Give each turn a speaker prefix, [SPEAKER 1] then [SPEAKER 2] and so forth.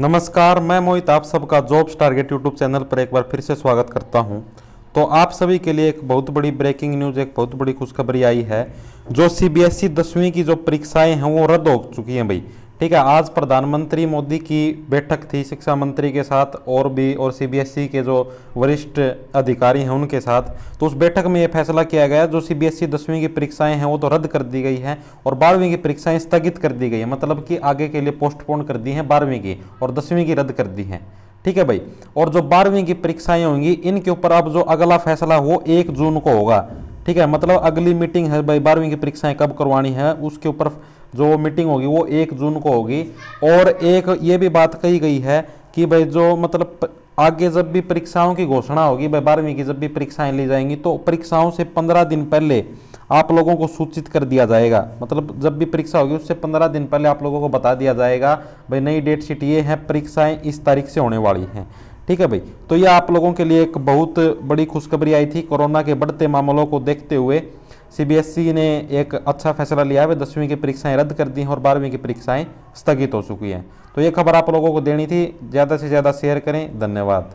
[SPEAKER 1] नमस्कार मैं मोहित आप सबका जॉब्स टारगेट यूट्यूब चैनल पर एक बार फिर से स्वागत करता हूं तो आप सभी के लिए एक बहुत बड़ी ब्रेकिंग न्यूज़ एक बहुत बड़ी खुशखबरी आई है जो सीबीएसई e दसवीं की जो परीक्षाएं हैं वो रद्द हो चुकी हैं भाई ठीक है आज प्रधानमंत्री मोदी की बैठक थी शिक्षा मंत्री के साथ और भी और सीबीएसई e के जो वरिष्ठ अधिकारी हैं उनके साथ तो उस बैठक में ये फैसला किया गया जो सीबीएसई e दसवीं की परीक्षाएं हैं वो तो रद्द कर दी गई हैं और बारहवीं की परीक्षाएं स्थगित कर दी गई है मतलब कि आगे के लिए पोस्टपोन कर दी हैं बारहवीं की और दसवीं की रद्द कर दी हैं ठीक है भाई और जो बारहवीं की परीक्षाएं होंगी इनके ऊपर अब जो अगला फैसला वो एक जून को होगा ठीक है मतलब अगली मीटिंग है भाई बारहवीं की परीक्षाएं कब करवानी है उसके ऊपर जो मीटिंग होगी वो एक जून को होगी और एक ये भी बात कही गई है कि भाई जो मतलब आगे जब भी परीक्षाओं की घोषणा होगी भाई बारहवीं की जब भी परीक्षाएं ली जाएंगी तो परीक्षाओं से पंद्रह दिन पहले आप लोगों को सूचित कर दिया जाएगा मतलब जब भी परीक्षा होगी उससे पंद्रह दिन पहले आप लोगों को बता दिया जाएगा भाई नई डेट शीट ये है परीक्षाएं इस तारीख से होने वाली हैं ठीक है भाई तो ये आप लोगों के लिए एक बहुत बड़ी खुशखबरी आई थी कोरोना के बढ़ते मामलों को देखते हुए सीबीएसई e ने एक अच्छा फैसला लिया है दसवीं की परीक्षाएं रद्द कर दी हैं और बारहवीं की परीक्षाएं स्थगित हो चुकी हैं तो ये खबर आप लोगों को देनी थी ज़्यादा से ज़्यादा शेयर करें धन्यवाद